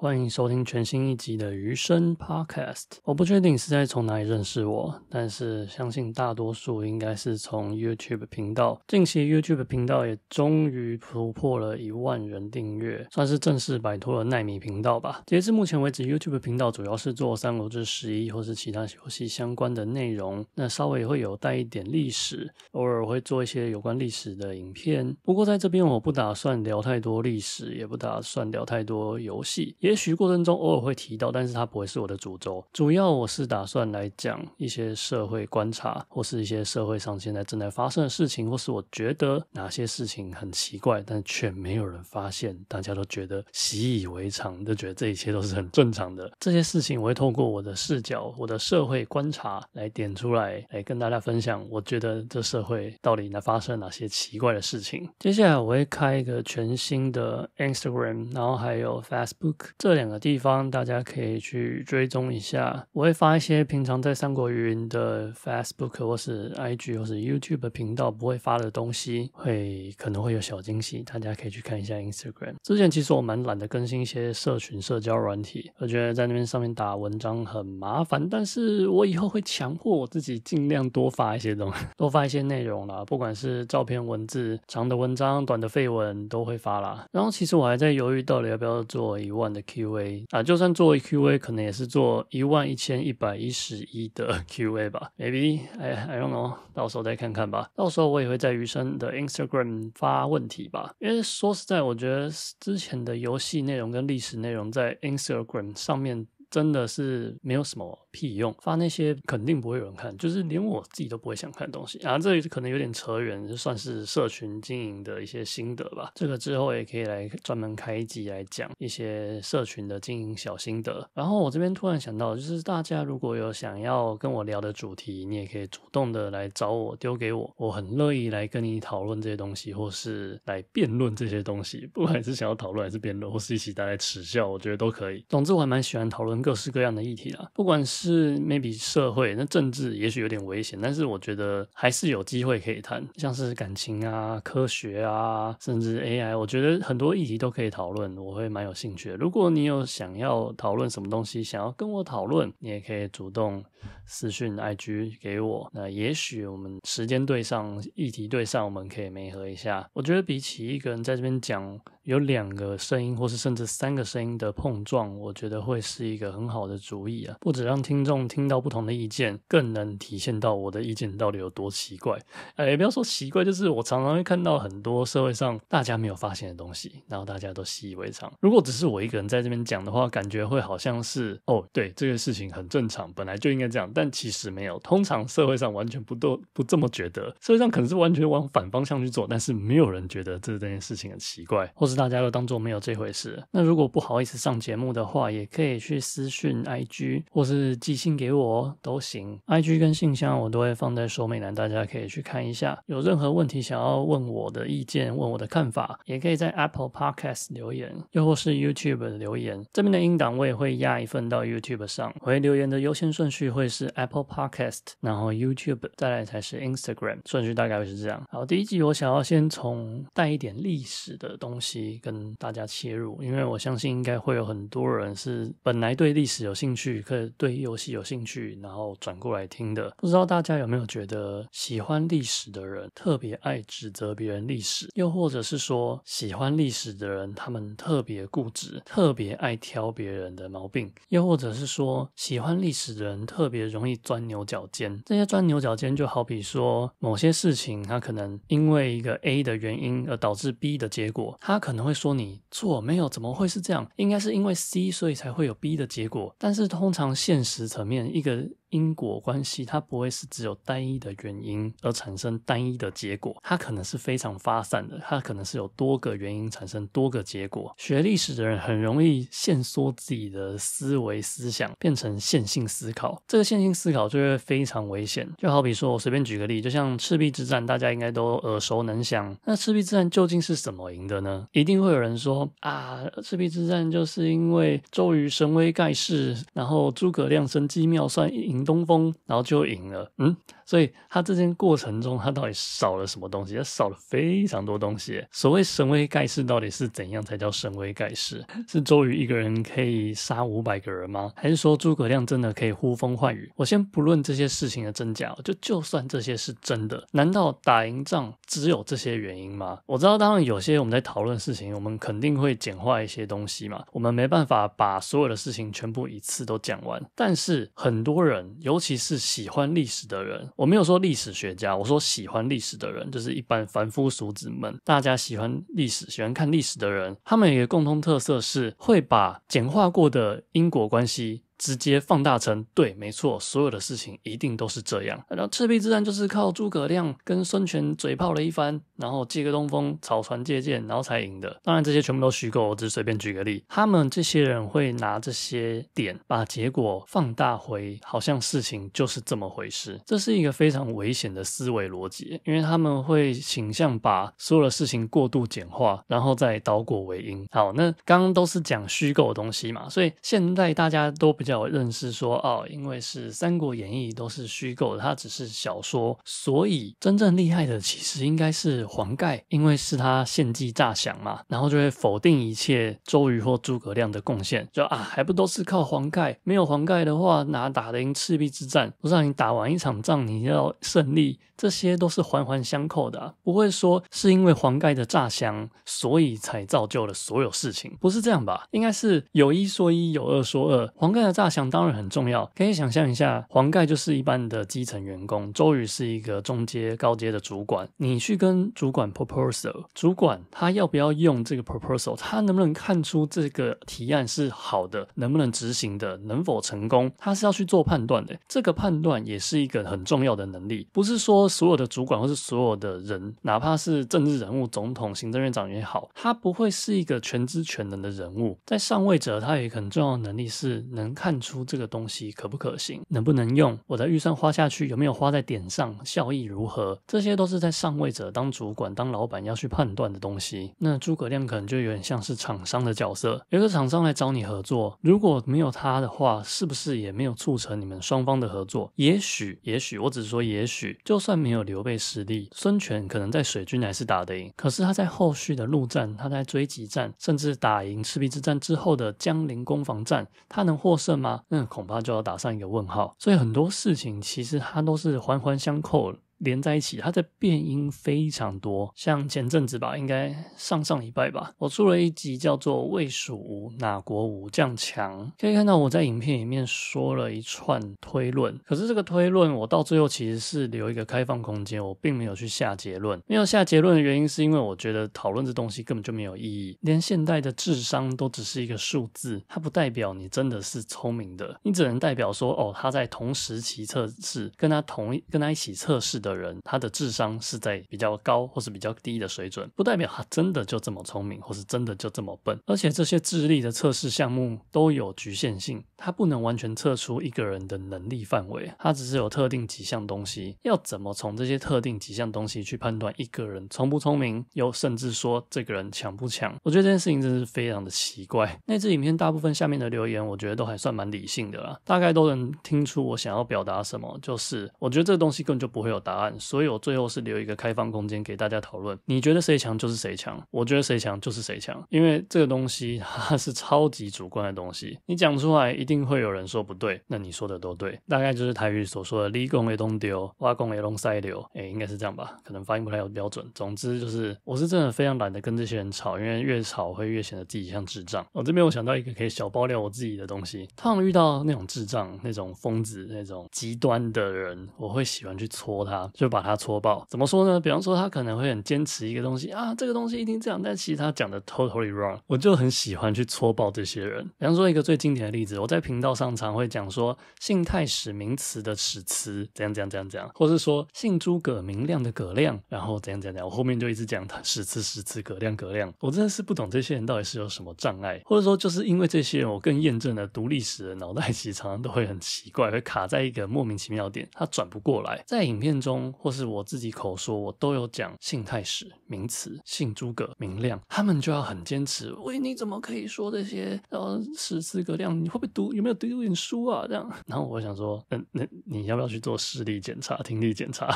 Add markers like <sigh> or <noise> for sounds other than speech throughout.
欢迎收听全新一集的《余生》Podcast。我不确定是在从哪里认识我，但是相信大多数应该是从 YouTube 频道。近期 YouTube 频道也终于突破了一万人订阅，算是正式摆脱了奈米频道吧。截至目前为止，YouTube 频道主要是做三国志十一或是其他游戏相关的内容，那稍微会有带一点历史，偶尔会做一些有关历史的影片。不过在这边我不打算聊太多历史，也不打算聊太多游戏。也也许过程中偶尔会提到，但是它不会是我的主轴。主要我是打算来讲一些社会观察，或是一些社会上现在正在发生的事情，或是我觉得哪些事情很奇怪，但却没有人发现，大家都觉得习以为常，都觉得这一切都是很正常的。<laughs> 这些事情我会透过我的视角、我的社会观察来点出来，来跟大家分享。我觉得这社会到底在发生哪些奇怪的事情？接下来我会开一个全新的 Instagram，然后还有 Facebook。这两个地方大家可以去追踪一下，我会发一些平常在三国云的 Facebook 或是 IG 或是 YouTube 频道不会发的东西，会可能会有小惊喜，大家可以去看一下 Instagram。之前其实我蛮懒得更新一些社群社交软体，我觉得在那边上面打文章很麻烦，但是我以后会强迫我自己尽量多发一些东西，<laughs> 多发一些内容啦，不管是照片、文字、长的文章、短的废文都会发啦。然后其实我还在犹豫到底要不要做一万的。Q&A 啊，就算做 Q&A，可能也是做一万一千一百一十一的 <laughs> Q&A 吧。Maybe，哎，d o no，t k n w 到时候再看看吧。到时候我也会在余生的 Instagram 发问题吧。因为说实在，我觉得之前的游戏内容跟历史内容在 Instagram 上面。真的是没有什么屁用，发那些肯定不会有人看，就是连我自己都不会想看的东西啊。这可能有点扯远，就算是社群经营的一些心得吧。这个之后也可以来专门开一集来讲一些社群的经营小心得。然后我这边突然想到，就是大家如果有想要跟我聊的主题，你也可以主动的来找我丢给我，我很乐意来跟你讨论这些东西，或是来辩论这些东西。不管你是想要讨论还是辩论，或是一起带来耻笑，我觉得都可以。总之我还蛮喜欢讨论。各式各样的议题啦，不管是 maybe 社会，那政治也许有点危险，但是我觉得还是有机会可以谈，像是感情啊、科学啊，甚至 AI，我觉得很多议题都可以讨论，我会蛮有兴趣。如果你有想要讨论什么东西，想要跟我讨论，你也可以主动私讯 IG 给我，那也许我们时间对上，议题对上，我们可以磨合一下。我觉得比起一个人在这边讲。有两个声音，或是甚至三个声音的碰撞，我觉得会是一个很好的主意啊！不止让听众听到不同的意见，更能体现到我的意见到底有多奇怪。哎，也不要说奇怪，就是我常常会看到很多社会上大家没有发现的东西，然后大家都习以为常。如果只是我一个人在这边讲的话，感觉会好像是哦，对，这个事情很正常，本来就应该这样。但其实没有，通常社会上完全不都不这么觉得。社会上可能是完全往反方向去做，但是没有人觉得这件事情很奇怪，或。是大家都当做没有这回事。那如果不好意思上节目的话，也可以去私讯 IG 或是寄信给我都行。IG 跟信箱我都会放在说美男，大家可以去看一下。有任何问题想要问我的意见、问我的看法，也可以在 Apple Podcast 留言，又或是 YouTube 留言。这边的音档我也会压一份到 YouTube 上。回留言的优先顺序会是 Apple Podcast，然后 YouTube，再来才是 Instagram。顺序大概会是这样。好，第一集我想要先从带一点历史的东西。跟大家切入，因为我相信应该会有很多人是本来对历史有兴趣，可对游戏有兴趣，然后转过来听的。不知道大家有没有觉得，喜欢历史的人特别爱指责别人历史，又或者是说喜欢历史的人他们特别固执，特别爱挑别人的毛病，又或者是说喜欢历史的人特别容易钻牛角尖。这些钻牛角尖就好比说某些事情，它可能因为一个 A 的原因而导致 B 的结果，它可。可能会说你错，没有怎么会是这样？应该是因为 C，所以才会有 B 的结果。但是通常现实层面，一个。因果关系，它不会是只有单一的原因而产生单一的结果，它可能是非常发散的，它可能是有多个原因产生多个结果。学历史的人很容易限缩自己的思维思想，变成线性思考，这个线性思考就会非常危险。就好比说，我随便举个例，就像赤壁之战，大家应该都耳熟能详。那赤壁之战究竟是怎么赢的呢？一定会有人说，啊，赤壁之战就是因为周瑜神威盖世，然后诸葛亮神机妙算赢。东风，然后就赢了，嗯。所以他这件过程中，他到底少了什么东西？他少了非常多东西。所谓神威盖世，到底是怎样才叫神威盖世？是周瑜一个人可以杀五百个人吗？还是说诸葛亮真的可以呼风唤雨？我先不论这些事情的真假，就就算这些是真的，难道打赢仗只有这些原因吗？我知道，当然有些我们在讨论事情，我们肯定会简化一些东西嘛。我们没办法把所有的事情全部一次都讲完。但是很多人，尤其是喜欢历史的人，我没有说历史学家，我说喜欢历史的人，就是一般凡夫俗子们，大家喜欢历史、喜欢看历史的人，他们一个共通特色是会把简化过的因果关系。直接放大成对，没错，所有的事情一定都是这样。然后赤壁之战就是靠诸葛亮跟孙权嘴炮了一番，然后借个东风，草船借箭，然后才赢的。当然这些全部都虚构，我只是随便举个例。他们这些人会拿这些点把结果放大回，好像事情就是这么回事。这是一个非常危险的思维逻辑，因为他们会倾向把所有的事情过度简化，然后再倒果为因。好，那刚刚都是讲虚构的东西嘛，所以现在大家都比较。要认识说哦，因为是《三国演义》都是虚构，的，它只是小说，所以真正厉害的其实应该是黄盖，因为是他献计诈降嘛，然后就会否定一切周瑜或诸葛亮的贡献，就啊还不都是靠黄盖？没有黄盖的话，哪打得赢赤壁之战？不是你打完一场仗你要胜利，这些都是环环相扣的，不会说是因为黄盖的诈降，所以才造就了所有事情，不是这样吧？应该是有一说一，有二说二，黄盖的诈大象当然很重要，可以想象一下，黄盖就是一般的基层员工，周瑜是一个中阶、高阶的主管。你去跟主管 proposal，主管他要不要用这个 proposal？他能不能看出这个提案是好的？能不能执行的？能否成功？他是要去做判断的。这个判断也是一个很重要的能力。不是说所有的主管或是所有的人，哪怕是政治人物、总统、行政院长也好，他不会是一个全知全能的人物。在上位者，他有一个很重要的能力是能看。看出这个东西可不可行，能不能用？我的预算花下去有没有花在点上？效益如何？这些都是在上位者当主管、当老板要去判断的东西。那诸葛亮可能就有点像是厂商的角色。有个厂商来找你合作，如果没有他的话，是不是也没有促成你们双方的合作？也许，也许，我只是说也许。就算没有刘备实力，孙权可能在水军还是打得赢。可是他在后续的陆战，他在追击战，甚至打赢赤壁之战之后的江陵攻防战，他能获胜。这吗？那恐怕就要打上一个问号。所以很多事情，其实它都是环环相扣连在一起，它的变音非常多。像前阵子吧，应该上上礼拜吧，我出了一集叫做《魏蜀吴哪国武将强》。可以看到我在影片里面说了一串推论，可是这个推论我到最后其实是留一个开放空间，我并没有去下结论。没有下结论的原因是因为我觉得讨论这东西根本就没有意义，连现代的智商都只是一个数字，它不代表你真的是聪明的，你只能代表说哦他在同时期测试，跟他同一跟他一起测试的。的人，他的智商是在比较高或是比较低的水准，不代表他真的就这么聪明或是真的就这么笨。而且这些智力的测试项目都有局限性。它不能完全测出一个人的能力范围，它只是有特定几项东西。要怎么从这些特定几项东西去判断一个人聪不聪明，又甚至说这个人强不强？我觉得这件事情真是非常的奇怪。那支影片大部分下面的留言，我觉得都还算蛮理性的啦，大概都能听出我想要表达什么。就是我觉得这个东西根本就不会有答案，所以我最后是留一个开放空间给大家讨论。你觉得谁强就是谁强，我觉得谁强就是谁强，因为这个东西它是超级主观的东西，你讲出来一。定会有人说不对，那你说的都对，大概就是台语所说的“立功为东丢，挖功为龙塞流”，哎，应该是这样吧？可能发音不太有标准。总之就是，我是真的非常懒得跟这些人吵，因为越吵会越显得自己像智障。我这边我想到一个可以小爆料我自己的东西，通常遇到那种智障、那种疯子、那种极端的人，我会喜欢去戳他，就把他戳爆。怎么说呢？比方说他可能会很坚持一个东西啊，这个东西一听这样，但其实他讲的 totally wrong，我就很喜欢去戳爆这些人。比方说一个最经典的例子，我在。频道上常会讲说姓太史名词的史词怎样怎样怎样怎样，或是说姓诸葛明亮的葛亮，然后怎样怎样怎样。我后面就一直讲他史词史词葛亮葛亮，我真的是不懂这些人到底是有什么障碍，或者说就是因为这些人，我更验证了读历史的脑袋常常都会很奇怪，会卡在一个莫名其妙点，他转不过来。在影片中或是我自己口说，我都有讲姓太史名词、姓诸葛明亮，他们就要很坚持，喂，你怎么可以说这些？然后史词葛亮，你会不会读？有没有读一点书啊？这样，然后我想说，那那你要不要去做视力检查、听力检查？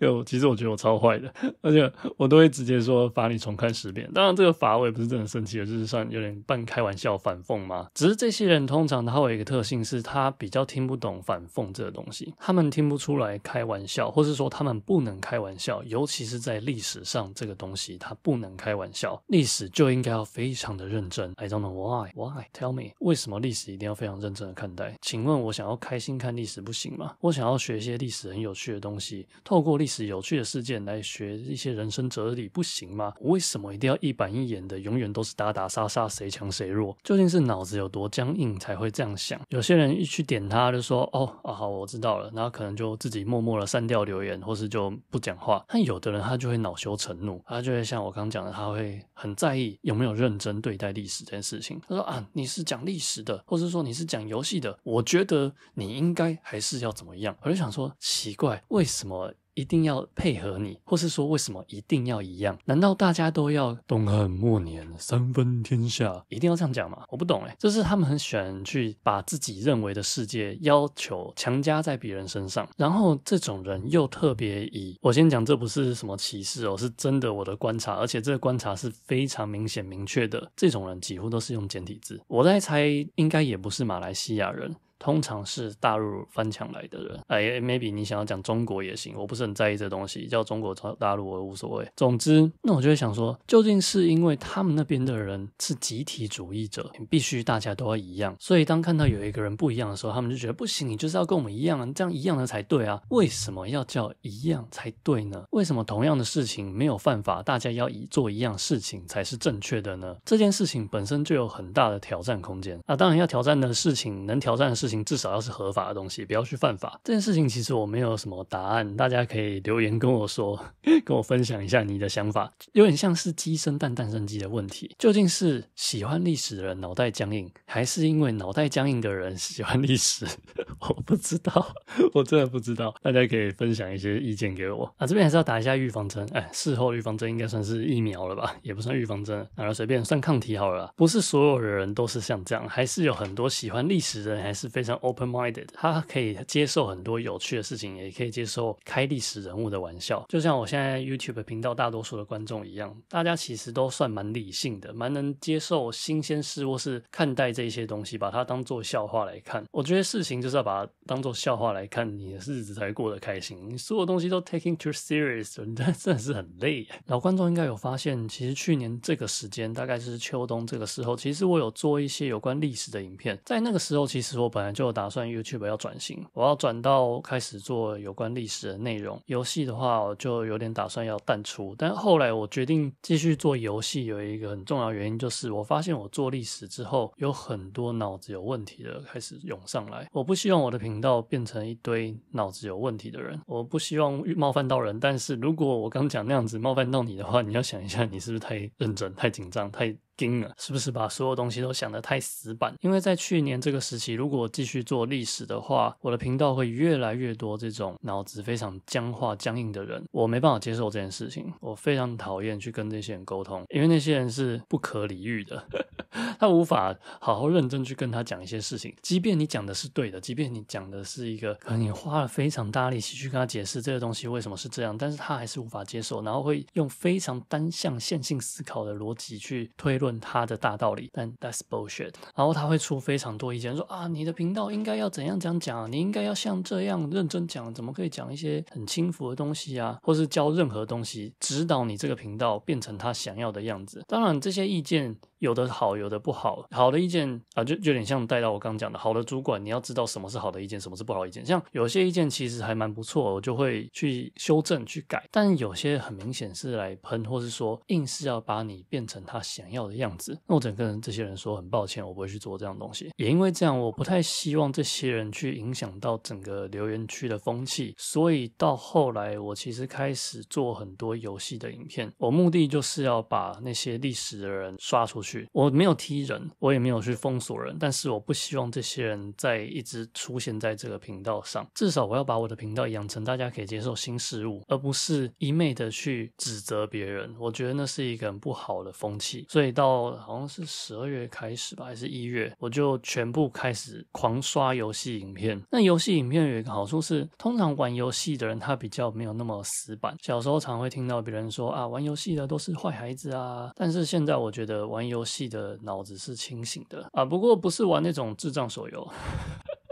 有，其实我觉得我超坏的，而且我都会直接说罚你重看十遍。当然，这个罚我也不是真的生气，就是算有点半开玩笑反讽嘛。只是这些人通常他有一个特性，是他比较听不懂反讽这个东西，他们听不出来开玩笑，或是说他们不能开玩笑，尤其是在历史上这个东西，他不能开玩笑，历史就应该要非常的认真。I don't know why, why tell me，为什么历史一定要非常认真的看待？请问我想要开心看历史不行吗？我想要学一些历史很有趣的东西。透过历史有趣的事件来学一些人生哲理，不行吗？为什么一定要一板一眼的，永远都是打打杀杀，谁强谁弱？究竟是脑子有多僵硬才会这样想？有些人一去点他就说：“哦，啊好，我知道了。”然后可能就自己默默的删掉留言，或是就不讲话。但有的人他就会恼羞成怒，他就会像我刚刚讲的，他会很在意有没有认真对待历史这件事情。他说：“啊，你是讲历史的，或是说你是讲游戏的？我觉得你应该还是要怎么样。”我就想说，奇怪，为什么？一定要配合你，或是说为什么一定要一样？难道大家都要东汉末年三分天下，一定要这样讲吗？我不懂哎，就是他们很喜欢去把自己认为的世界要求强加在别人身上，然后这种人又特别以我先讲，这不是什么歧视哦，是真的我的观察，而且这个观察是非常明显明确的，这种人几乎都是用简体字。我在猜，应该也不是马来西亚人。通常是大陆翻墙来的人，哎，maybe 你想要讲中国也行，我不是很在意这东西，叫中国、大陆我无所谓。总之，那我就会想说，究竟是因为他们那边的人是集体主义者，必须大家都要一样，所以当看到有一个人不一样的时候，他们就觉得不行，你就是要跟我们一样啊，这样一样的才对啊。为什么要叫一样才对呢？为什么同样的事情没有犯法，大家要以做一样事情才是正确的呢？这件事情本身就有很大的挑战空间啊，当然要挑战的事情，能挑战的事。至少要是合法的东西，不要去犯法。这件事情其实我没有什么答案，大家可以留言跟我说，<laughs> 跟我分享一下你的想法。有点像是鸡生蛋，蛋生鸡的问题，究竟是喜欢历史的人脑袋僵硬，还是因为脑袋僵硬的人喜欢历史？<laughs> 我不知道，我真的不知道。大家可以分享一些意见给我啊。这边还是要打一下预防针，哎，事后预防针应该算是疫苗了吧，也不算预防针，啊，随便算抗体好了。不是所有的人都是像这样，还是有很多喜欢历史的人，还是非。非常 open-minded，他可以接受很多有趣的事情，也可以接受开历史人物的玩笑。就像我现在 YouTube 频道大多数的观众一样，大家其实都算蛮理性的，蛮能接受新鲜事或是看待这一些东西，把它当做笑话来看。我觉得事情就是要把它当做笑话来看，你的日子才过得开心。所有东西都 taking too serious，那真的是很累。老观众应该有发现，其实去年这个时间，大概是秋冬这个时候，其实我有做一些有关历史的影片。在那个时候，其实我本来。就打算 YouTube 要转型，我要转到开始做有关历史的内容。游戏的话，我就有点打算要淡出。但后来我决定继续做游戏，有一个很重要原因就是，我发现我做历史之后，有很多脑子有问题的开始涌上来。我不希望我的频道变成一堆脑子有问题的人，我不希望冒犯到人。但是如果我刚讲那样子冒犯到你的话，你要想一下，你是不是太认真、太紧张、太……听了是不是把所有东西都想得太死板？因为在去年这个时期，如果继续做历史的话，我的频道会越来越多这种脑子非常僵化、僵硬的人。我没办法接受这件事情，我非常讨厌去跟这些人沟通，因为那些人是不可理喻的，<laughs> 他无法好好认真去跟他讲一些事情。即便你讲的是对的，即便你讲的是一个可能你花了非常大力气去跟他解释这个东西为什么是这样，但是他还是无法接受，然后会用非常单向线性思考的逻辑去推论。他的大道理，但 that's bullshit。然后他会出非常多意见，说啊，你的频道应该要怎样讲讲，你应该要像这样认真讲，怎么可以讲一些很轻浮的东西啊，或是教任何东西，指导你这个频道变成他想要的样子。当然，这些意见。有的好，有的不好。好的意见啊，就就有点像带到我刚讲的，好的主管，你要知道什么是好的意见，什么是不好意见。像有些意见其实还蛮不错，我就会去修正、去改。但有些很明显是来喷，或是说硬是要把你变成他想要的样子。那我整个人，这些人说很抱歉，我不会去做这样东西。也因为这样，我不太希望这些人去影响到整个留言区的风气。所以到后来，我其实开始做很多游戏的影片。我目的就是要把那些历史的人刷出去。我没有踢人，我也没有去封锁人，但是我不希望这些人在一直出现在这个频道上。至少我要把我的频道养成大家可以接受新事物，而不是一昧的去指责别人。我觉得那是一个很不好的风气。所以到好像是十二月开始吧，还是一月，我就全部开始狂刷游戏影片。那游戏影片有一个好处是，通常玩游戏的人他比较没有那么死板。小时候常会听到别人说啊，玩游戏的都是坏孩子啊，但是现在我觉得玩游游戏的脑子是清醒的啊，不过不是玩那种智障手游。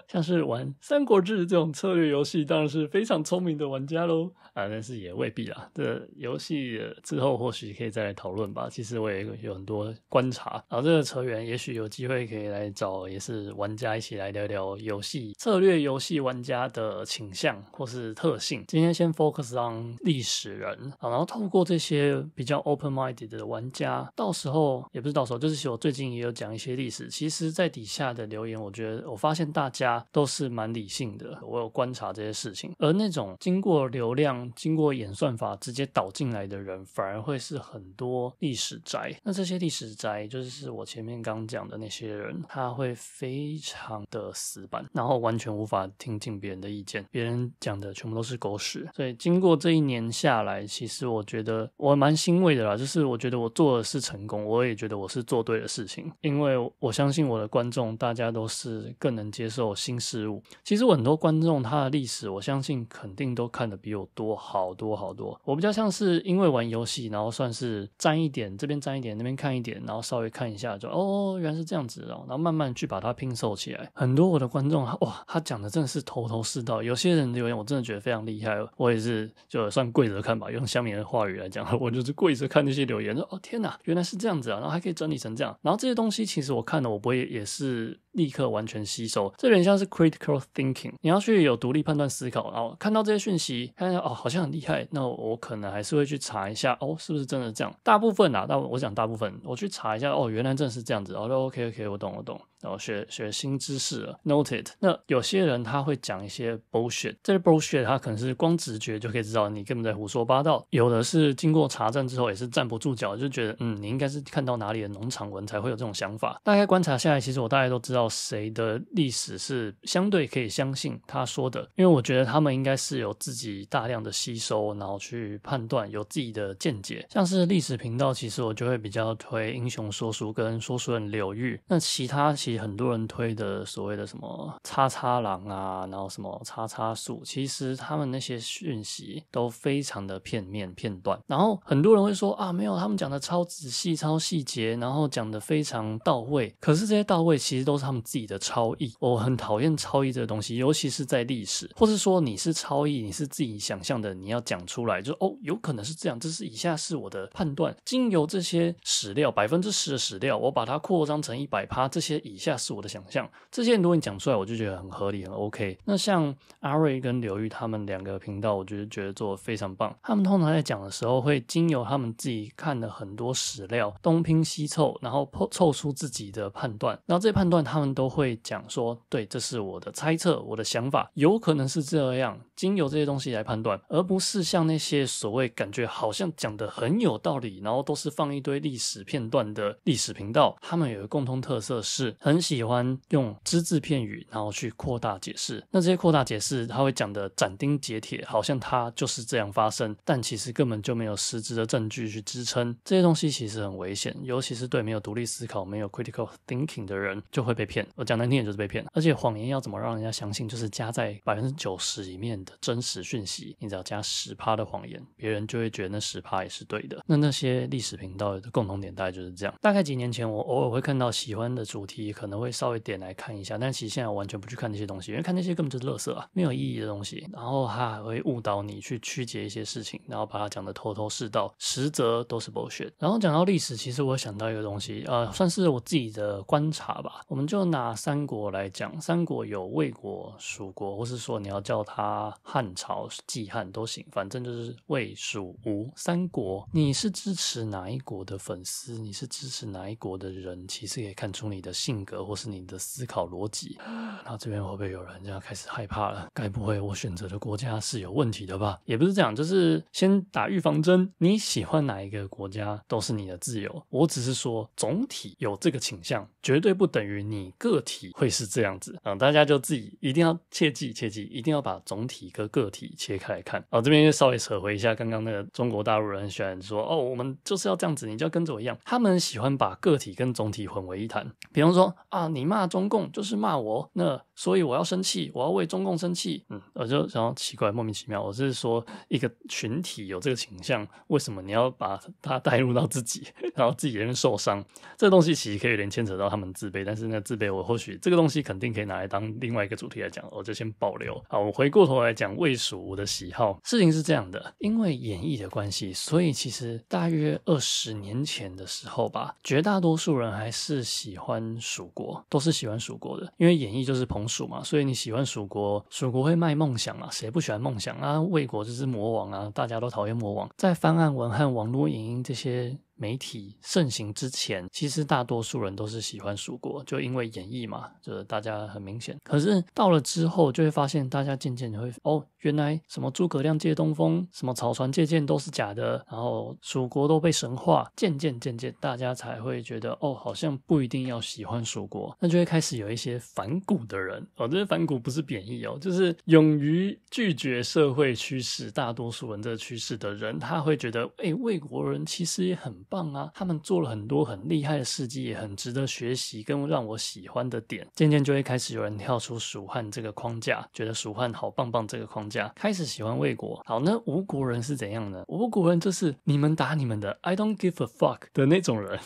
像是玩《三国志》这种策略游戏，当然是非常聪明的玩家喽啊！但是也未必啦。这游戏之后或许可以再来讨论吧。其实我也有很多观察，然后这个成员也许有机会可以来找，也是玩家一起来聊聊游戏策略游戏玩家的倾向或是特性。今天先 focus on 历史人啊，然后透过这些比较 open minded 的玩家，到时候也不是到时候，就是我最近也有讲一些历史。其实，在底下的留言，我觉得我发现大家。都是蛮理性的，我有观察这些事情。而那种经过流量、经过演算法直接导进来的人，反而会是很多历史宅。那这些历史宅，就是我前面刚讲的那些人，他会非常的死板，然后完全无法听进别人的意见，别人讲的全部都是狗屎。所以经过这一年下来，其实我觉得我蛮欣慰的啦，就是我觉得我做的是成功，我也觉得我是做对的事情，因为我相信我的观众，大家都是更能接受。新事物，其实我很多观众他的历史，我相信肯定都看的比我多好多好多。我比较像是因为玩游戏，然后算是沾一点这边沾一点那边看一点，然后稍微看一下就哦原来是这样子哦，然后慢慢去把它拼凑起来。很多我的观众哇，他讲的真的是头头是道。有些人留言我真的觉得非常厉害，我也是就算跪着看吧。用下面的话语来讲，我就是跪着看那些留言说哦天哪原来是这样子啊，然后还可以整理成这样。然后这些东西其实我看的我不会也是立刻完全吸收，这人像。是 critical thinking，你要去有独立判断思考，然后看到这些讯息，看哦，好像很厉害，那我可能还是会去查一下，哦，是不是真的这样？大部分啊，但我讲大部分，我去查一下，哦，原来正是这样子，哦，OK OK，我懂我懂。然后学学新知识，noted 了。。那有些人他会讲一些 bullshit，这个 bullshit 他可能是光直觉就可以知道你根本在胡说八道。有的是经过查证之后也是站不住脚，就觉得嗯，你应该是看到哪里的农场文才会有这种想法。大概观察下来，其实我大概都知道谁的历史是相对可以相信他说的，因为我觉得他们应该是有自己大量的吸收，然后去判断，有自己的见解。像是历史频道，其实我就会比较推英雄说书跟说书人刘玉。那其他。很多人推的所谓的什么“叉叉狼”啊，然后什么“叉叉树，其实他们那些讯息都非常的片面、片段。然后很多人会说啊，没有，他们讲的超仔细、超细节，然后讲的非常到位。可是这些到位其实都是他们自己的超意。我很讨厌超意这个东西，尤其是在历史，或是说你是超意，你是自己想象的，你要讲出来，就哦，有可能是这样，这是以下是我的判断。经由这些史料，百分之十的史料，我把它扩张成一百趴，这些以。以下是我的想象，这些如果你讲出来，我就觉得很合理，很 OK。那像阿瑞跟刘玉他们两个频道，我就是觉得做的非常棒。他们通常在讲的时候，会经由他们自己看的很多史料，东拼西凑，然后凑出自己的判断。然后这判断他们都会讲说，对，这是我的猜测，我的想法，有可能是这样，经由这些东西来判断，而不是像那些所谓感觉好像讲的很有道理，然后都是放一堆历史片段的历史频道，他们有一个共通特色是。很喜欢用只字片语，然后去扩大解释。那这些扩大解释，他会讲的斩钉截铁，好像他就是这样发生，但其实根本就没有实质的证据去支撑。这些东西其实很危险，尤其是对没有独立思考、没有 critical thinking 的人，就会被骗。我讲难听点就是被骗。而且谎言要怎么让人家相信，就是加在百分之九十里面的真实讯息，你只要加十趴的谎言，别人就会觉得那十趴也是对的。那那些历史频道的共同点大概就是这样。大概几年前，我偶尔会看到喜欢的主题。可能会稍微点来看一下，但其实现在完全不去看那些东西，因为看那些根本就是垃圾啊，没有意义的东西。然后他还会误导你去曲解一些事情，然后把它讲得头头是道，实则都是 bullshit。然后讲到历史，其实我想到一个东西，呃，算是我自己的观察吧。我们就拿三国来讲，三国有魏国、蜀国，或是说你要叫它汉朝、季汉都行，反正就是魏、蜀、吴三国。你是支持哪一国的粉丝？你是支持哪一国的人？其实可以看出你的性。格或是你的思考逻辑，那这边会不会有人就要开始害怕了？该不会我选择的国家是有问题的吧？也不是这样，就是先打预防针。你喜欢哪一个国家都是你的自由，我只是说总体有这个倾向，绝对不等于你个体会是这样子啊！大家就自己一定要切记切记，一定要把总体跟个体切开来看。啊，这边稍微扯回一下刚刚那个中国大陆人选说哦，我们就是要这样子，你就要跟着我一样。他们喜欢把个体跟总体混为一谈，比方说。啊！你骂中共就是骂我那。所以我要生气，我要为中共生气，嗯，我就想奇怪莫名其妙。我是说一个群体有这个倾向，为什么你要把它带入到自己，然后自己人受伤？这东西其实可以连牵扯到他们自卑，但是那自卑我或许这个东西肯定可以拿来当另外一个主题来讲，我就先保留。好，我回过头来讲魏蜀吴的喜好。事情是这样的，因为演绎的关系，所以其实大约二十年前的时候吧，绝大多数人还是喜欢蜀国，都是喜欢蜀国的，因为演绎就是彭。蜀嘛，所以你喜欢蜀国，蜀国会卖梦想啊，谁不喜欢梦想啊？魏国就是魔王啊，大家都讨厌魔王。在翻案文和网络影音这些。媒体盛行之前，其实大多数人都是喜欢蜀国，就因为演绎嘛，就是大家很明显。可是到了之后，就会发现大家渐渐会哦，原来什么诸葛亮借东风，什么草船借箭都是假的，然后蜀国都被神话，渐渐渐渐，大家才会觉得哦，好像不一定要喜欢蜀国，那就会开始有一些反骨的人哦，这些反骨不是贬义哦，就是勇于拒绝社会趋势，大多数人这趋势的人，他会觉得哎，魏国人其实也很。棒啊！他们做了很多很厉害的事迹，也很值得学习，跟让我喜欢的点，渐渐就会开始有人跳出蜀汉这个框架，觉得蜀汉好棒棒这个框架，开始喜欢魏国。好，那吴国人是怎样呢？吴国人就是你们打你们的，I don't give a fuck 的那种人。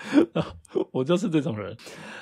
<laughs> 我就是这种人，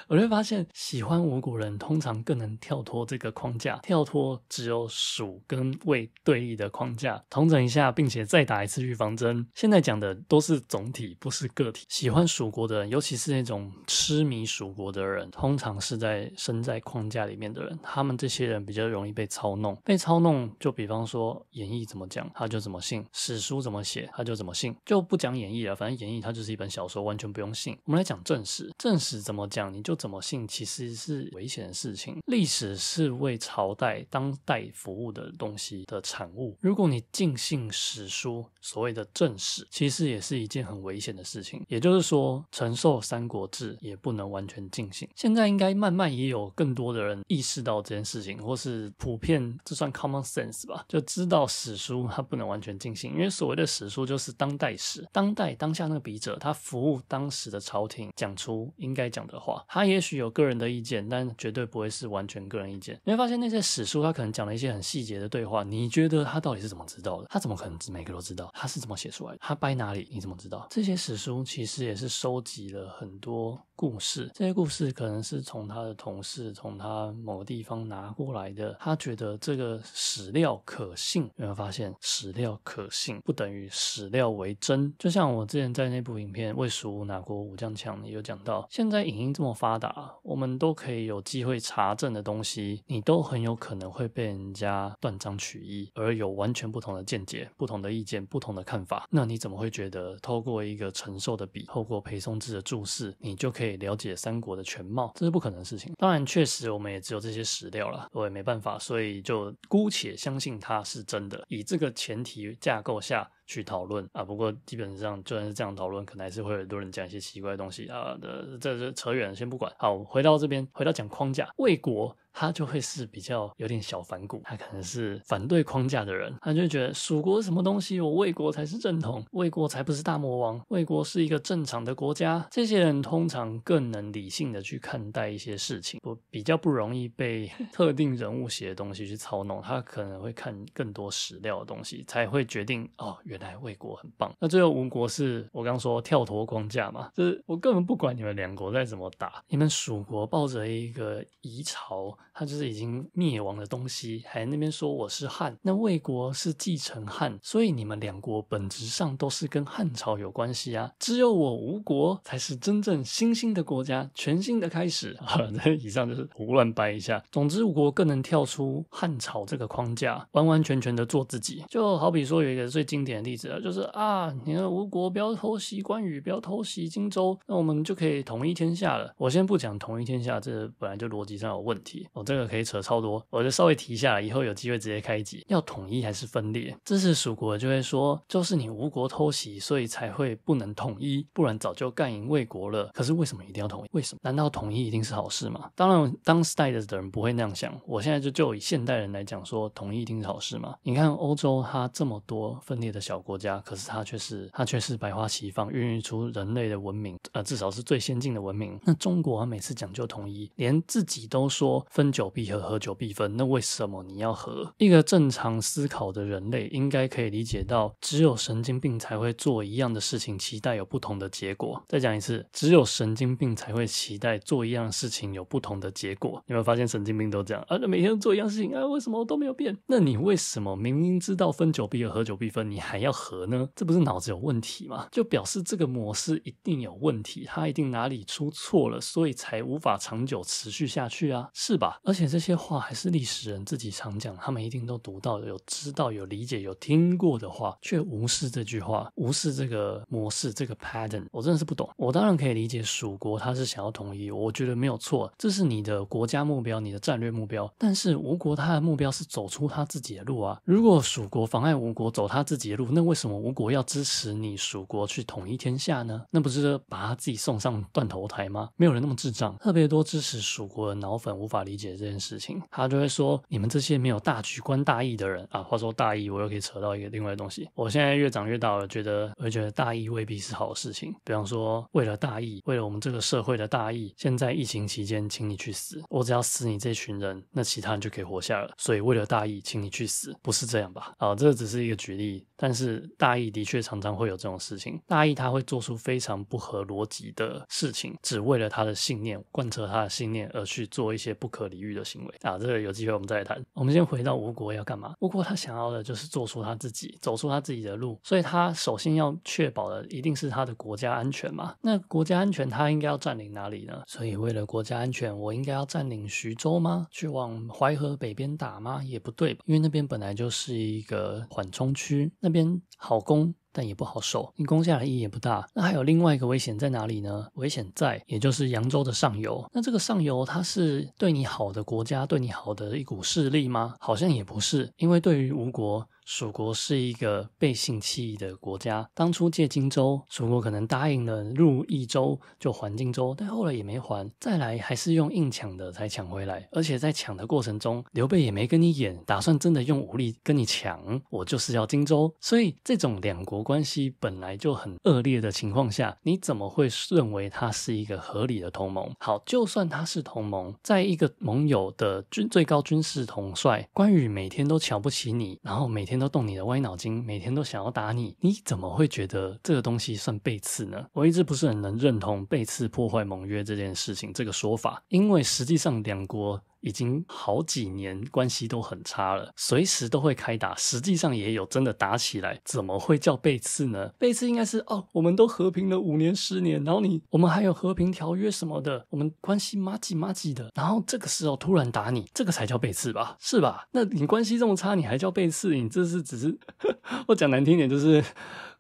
我就发现喜欢五谷人通常更能跳脱这个框架，跳脱只有蜀跟魏对立的框架，重整一下，并且再打一次预防针。现在讲的都是总体，不是个体。喜欢蜀国的人，尤其是那种痴迷蜀国的人，通常是在身在框架里面的人。他们这些人比较容易被操弄，被操弄就比方说演义怎么讲他就怎么信，史书怎么写他就怎么信，就不讲演义了，反正演义它就是一本小说，完全不用信。我们来讲正史，正史怎么讲你就怎么信，其实是危险的事情。历史是为朝代、当代服务的东西的产物。如果你尽信史书，所谓的正史，其实也是一件很危险的事情。也就是说，承受《三国志》也不能完全尽信。现在应该慢慢也有更多的人意识到这件事情，或是普遍这算 common sense 吧，就知道史书它不能完全尽信，因为所谓的史书就是当代史，当代当下那个笔者他服务当时的。朝廷讲出应该讲的话，他也许有个人的意见，但绝对不会是完全个人意见。你会发现那些史书，他可能讲了一些很细节的对话。你觉得他到底是怎么知道的？他怎么可能每个都知道？他是怎么写出来的？他掰哪里？你怎么知道？这些史书其实也是收集了很多故事，这些故事可能是从他的同事、从他某地方拿过来的。他觉得这个史料可信。你会发现，史料可信不等于史料为真。就像我之前在那部影片《魏蜀吴拿国》。武将强讲，你有讲到，现在影音这么发达，我们都可以有机会查证的东西，你都很有可能会被人家断章取义，而有完全不同的见解、不同的意见、不同的看法。那你怎么会觉得，透过一个陈受的笔，透过裴松之的注释，你就可以了解三国的全貌？这是不可能事情。当然，确实我们也只有这些史料了，我也没办法，所以就姑且相信它是真的。以这个前提架构下。去讨论啊，不过基本上就算是这样讨论，可能还是会有很多人讲一些奇怪的东西啊的，这这扯远了，先不管。好，回到这边，回到讲框架，魏国。他就会是比较有点小反骨，他可能是反对框架的人，他就觉得蜀国什么东西，我魏国才是正统，魏国才不是大魔王，魏国是一个正常的国家。这些人通常更能理性的去看待一些事情，我比较不容易被 <laughs> 特定人物写的东西去操弄，他可能会看更多史料的东西，才会决定哦，原来魏国很棒。那最后吴国是我刚说跳脱框架嘛，就是我根本不管你们两国再怎么打，你们蜀国抱着一个夷朝。他就是已经灭亡的东西，还那边说我是汉，那魏国是继承汉，所以你们两国本质上都是跟汉朝有关系啊。只有我吴国才是真正新兴的国家，全新的开始啊。那 <laughs> 以上就是胡乱掰一下。总之，吴国更能跳出汉朝这个框架，完完全全的做自己。就好比说有一个最经典的例子，啊，就是啊，你看吴国不要偷袭关羽，不要偷袭荆州，那我们就可以统一天下了。我先不讲统一天下，这本来就逻辑上有问题我这个可以扯超多，我就稍微提一下，以后有机会直接开集。要统一还是分裂？支持蜀国就会说，就是你吴国偷袭，所以才会不能统一，不然早就干赢魏国了。可是为什么一定要统一？为什么？难道统一一定是好事吗？当然，当时代的人不会那样想。我现在就就以现代人来讲，说统一一定是好事吗？你看欧洲，它这么多分裂的小国家，可是它却是它却是百花齐放，孕育出人类的文明，呃，至少是最先进的文明。那中国，啊、每次讲究统一，连自己都说分。久必合，合久必分。那为什么你要合？一个正常思考的人类应该可以理解到，只有神经病才会做一样的事情，期待有不同的结果。再讲一次，只有神经病才会期待做一样事情有不同的结果。有没有发现神经病都这样啊？那每天做一样事情啊，为什么都没有变？那你为什么明明知道分久必合，合久必分，你还要合呢？这不是脑子有问题吗？就表示这个模式一定有问题，它一定哪里出错了，所以才无法长久持续下去啊，是吧？而且这些话还是历史人自己常讲，他们一定都读到的，有知道、有理解、有听过的话，却无视这句话，无视这个模式、这个 pattern。我真的是不懂。我当然可以理解蜀国他是想要统一，我觉得没有错，这是你的国家目标、你的战略目标。但是吴国他的目标是走出他自己的路啊！如果蜀国妨碍吴国走他自己的路，那为什么吴国要支持你蜀国去统一天下呢？那不是把他自己送上断头台吗？没有人那么智障，特别多支持蜀国的脑粉无法理解。这件事情，他就会说：“你们这些没有大局观、大义的人啊！”话说大义，我又可以扯到一个另外东西。我现在越长越大了，觉得我觉得大义未必是好事情。比方说，为了大义，为了我们这个社会的大义，现在疫情期间，请你去死，我只要死你这群人，那其他人就可以活下了。所以，为了大义，请你去死，不是这样吧？啊，这只是一个举例，但是大义的确常常会有这种事情。大义他会做出非常不合逻辑的事情，只为了他的信念，贯彻他的信念而去做一些不可理。喻的行为啊，这个有机会我们再谈。我们先回到吴国要干嘛？吴国他想要的就是做出他自己，走出他自己的路，所以他首先要确保的一定是他的国家安全嘛。那国家安全他应该要占领哪里呢？所以为了国家安全，我应该要占领徐州吗？去往淮河北边打吗？也不对，因为那边本来就是一个缓冲区，那边好攻。但也不好守，你攻下来意义也不大。那还有另外一个危险在哪里呢？危险在，也就是扬州的上游。那这个上游，它是对你好的国家，对你好的一股势力吗？好像也不是，因为对于吴国。蜀国是一个背信弃义的国家。当初借荆州，蜀国可能答应了入益州就还荆州，但后来也没还。再来还是用硬抢的才抢回来。而且在抢的过程中，刘备也没跟你演，打算真的用武力跟你抢，我就是要荆州。所以这种两国关系本来就很恶劣的情况下，你怎么会认为他是一个合理的同盟？好，就算他是同盟，在一个盟友的军最高军事统帅关羽每天都瞧不起你，然后每天。都动你的歪脑筋，每天都想要打你，你怎么会觉得这个东西算背刺呢？我一直不是很能认同背刺破坏盟约这件事情这个说法，因为实际上两国。已经好几年关系都很差了，随时都会开打。实际上也有真的打起来，怎么会叫背刺呢？背刺应该是哦，我们都和平了五年、十年，然后你我们还有和平条约什么的，我们关系麻吉麻吉的，然后这个时候突然打你，这个才叫背刺吧？是吧？那你关系这么差，你还叫背刺？你这是只是 <laughs> 我讲难听点就是。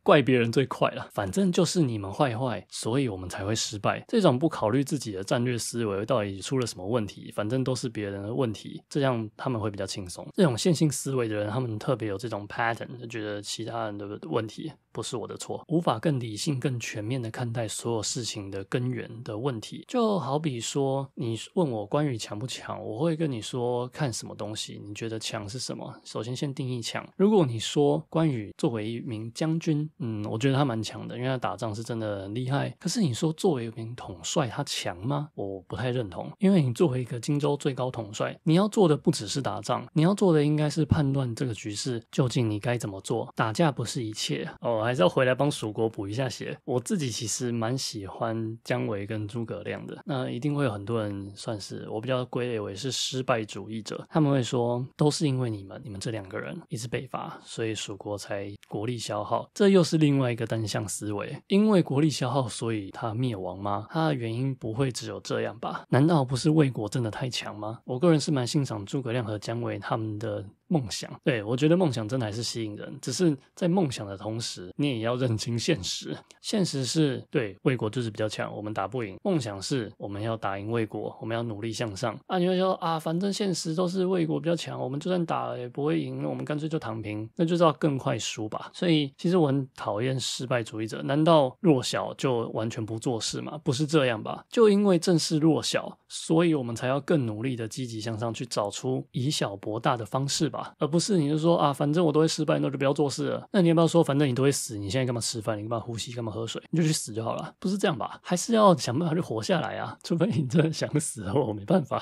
怪别人最快了，反正就是你们坏坏，所以我们才会失败。这种不考虑自己的战略思维，到底出了什么问题？反正都是别人的问题，这样他们会比较轻松。这种线性思维的人，他们特别有这种 pattern，就觉得其他人的问题。不是我的错，无法更理性、更全面地看待所有事情的根源的问题。就好比说，你问我关羽强不强，我会跟你说看什么东西。你觉得强是什么？首先先定义强。如果你说关羽作为一名将军，嗯，我觉得他蛮强的，因为他打仗是真的厉害。可是你说作为一名统帅，他强吗？我不太认同，因为你作为一个荆州最高统帅，你要做的不只是打仗，你要做的应该是判断这个局势究竟你该怎么做。打架不是一切哦。我还是要回来帮蜀国补一下血。我自己其实蛮喜欢姜维跟诸葛亮的。那一定会有很多人算是我比较归类为是失败主义者，他们会说都是因为你们，你们这两个人一直北伐，所以蜀国才国力消耗。这又是另外一个单向思维。因为国力消耗，所以他灭亡吗？他的原因不会只有这样吧？难道不是魏国真的太强吗？我个人是蛮欣赏诸葛亮和姜维他们的。梦想，对我觉得梦想真的还是吸引人。只是在梦想的同时，你也要认清现实。现实是对魏国就是比较强，我们打不赢。梦想是我们要打赢魏国，我们要努力向上。啊，你会说啊，反正现实都是魏国比较强，我们就算打了也不会赢，我们干脆就躺平，那就叫更快输吧。所以其实我很讨厌失败主义者。难道弱小就完全不做事吗？不是这样吧？就因为正是弱小，所以我们才要更努力的积极向上，去找出以小博大的方式吧。而不是你就说啊，反正我都会失败，那就不要做事了。那你要不要说，反正你都会死，你现在干嘛吃饭？你干嘛呼吸？干嘛喝水？你就去死就好了，不是这样吧？还是要想办法去活下来啊，除非你真的想死，我没办法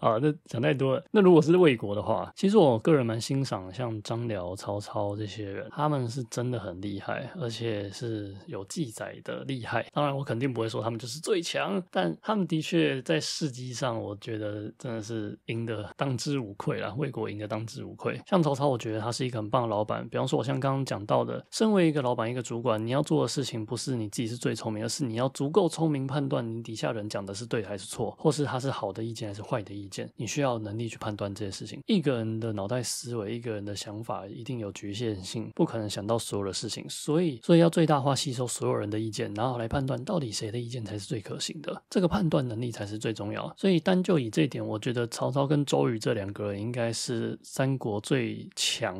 啊。那讲太多了。那如果是魏国的话，其实我个人蛮欣赏像张辽、曹操这些人，他们是真的很厉害，而且是有记载的厉害。当然，我肯定不会说他们就是最强，但他们的确在事迹上，我觉得真的是赢得当之无愧了。魏国赢得当之无愧。像曹操，我觉得他是一个很棒的老板。比方说，我像刚刚讲到的，身为一个老板、一个主管，你要做的事情不是你自己是最聪明，而是你要足够聪明，判断你底下人讲的是对还是错，或是他是好的意见还是坏的意见。你需要能力去判断这些事情。一个人的脑袋思维，一个人的想法，一定有局限性，不可能想到所有的事情。所以，所以要最大化吸收所有人的意见，然后来判断到底谁的意见才是最可行的。这个判断能力才是最重要的。所以，单就以这点，我觉得曹操跟周瑜这两个人应该是三国。国最强，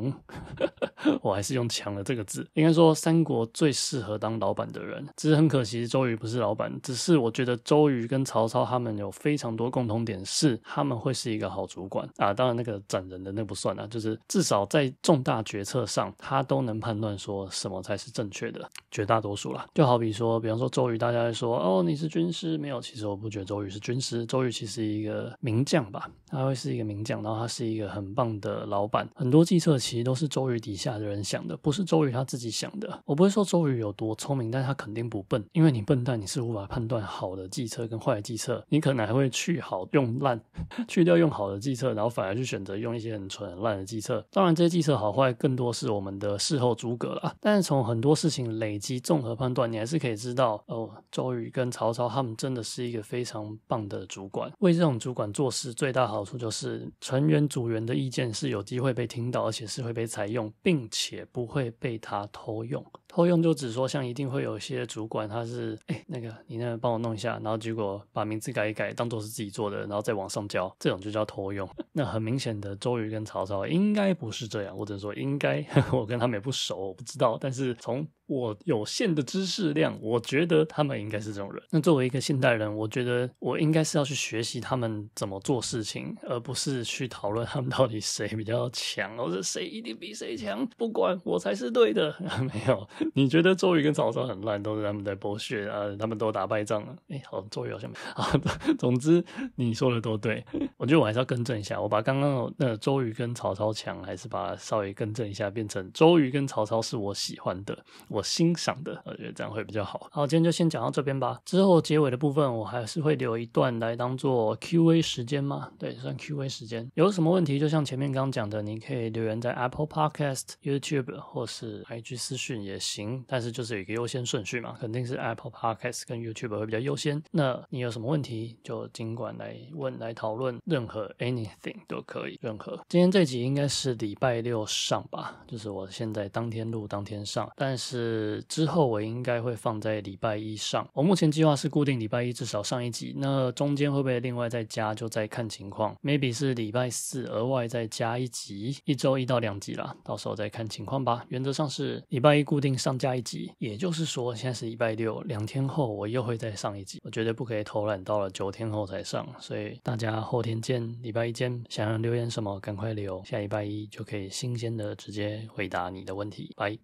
<laughs> 我还是用强的这个字。应该说三国最适合当老板的人，只是很可惜周瑜不是老板。只是我觉得周瑜跟曹操他们有非常多共同点，是他们会是一个好主管啊。当然那个斩人的那不算啊，就是至少在重大决策上，他都能判断说什么才是正确的，绝大多数啦。就好比说，比方说周瑜，大家会说哦你是军师，没有，其实我不觉得周瑜是军师。周瑜其实一个名将吧，他会是一个名将，然后他是一个很棒的。老板很多计策其实都是周瑜底下的人想的，不是周瑜他自己想的。我不会说周瑜有多聪明，但他肯定不笨。因为你笨蛋，你是无法判断好的计策跟坏的计策，你可能还会去好用烂，<laughs> 去掉用好的计策，然后反而去选择用一些很蠢、很烂的计策。当然，这些计策好坏更多是我们的事后诸葛了。但是从很多事情累积、综合判断，你还是可以知道哦，周瑜跟曹操他们真的是一个非常棒的主管。为这种主管做事，最大好处就是成员组员的意见是。有机会被听到，而且是会被采用，并且不会被他偷用。偷用就只说像一定会有一些主管他是哎那个你那个帮我弄一下，然后结果把名字改一改当做是自己做的，然后再往上交，这种就叫偷用。那很明显的周瑜跟曹操应该不是这样，或者说应该 <laughs> 我跟他们也不熟，我不知道。但是从我有限的知识量，我觉得他们应该是这种人。那作为一个现代人，我觉得我应该是要去学习他们怎么做事情，而不是去讨论他们到底谁比较强，或者谁一定比谁强，不管我才是对的。<laughs> 没有。<laughs> 你觉得周瑜跟曹操很烂，都是他们在剥削啊，他们都打败仗了。哎，好周瑜好像没啊。<laughs> 总之你说的都对，我觉得我还是要更正一下，我把刚刚呃周瑜跟曹操强，还是把稍微更正一下，变成周瑜跟曹操是我喜欢的，我欣赏的，我觉得这样会比较好。好，今天就先讲到这边吧。之后结尾的部分，我还是会留一段来当做 Q&A 时间嘛，对，算 Q&A 时间。有什么问题，就像前面刚刚讲的，你可以留言在 Apple Podcast、YouTube 或是 IG 私讯也行。行，但是就是有一个优先顺序嘛，肯定是 Apple Podcast 跟 YouTube 会比较优先。那你有什么问题就尽管来问来讨论，任何 anything 都可以。任何今天这集应该是礼拜六上吧，就是我现在当天录当天上，但是之后我应该会放在礼拜一上。我目前计划是固定礼拜一至少上一集，那中间会不会另外再加，就再看情况。Maybe 是礼拜四额外再加一集，一周一到两集啦，到时候再看情况吧。原则上是礼拜一固定。上架一集，也就是说，现在是礼拜六，两天后我又会再上一集，我绝对不可以偷懒，到了九天后才上，所以大家后天见，礼拜一见。想要留言什么，赶快留，下礼拜一就可以新鲜的直接回答你的问题。拜。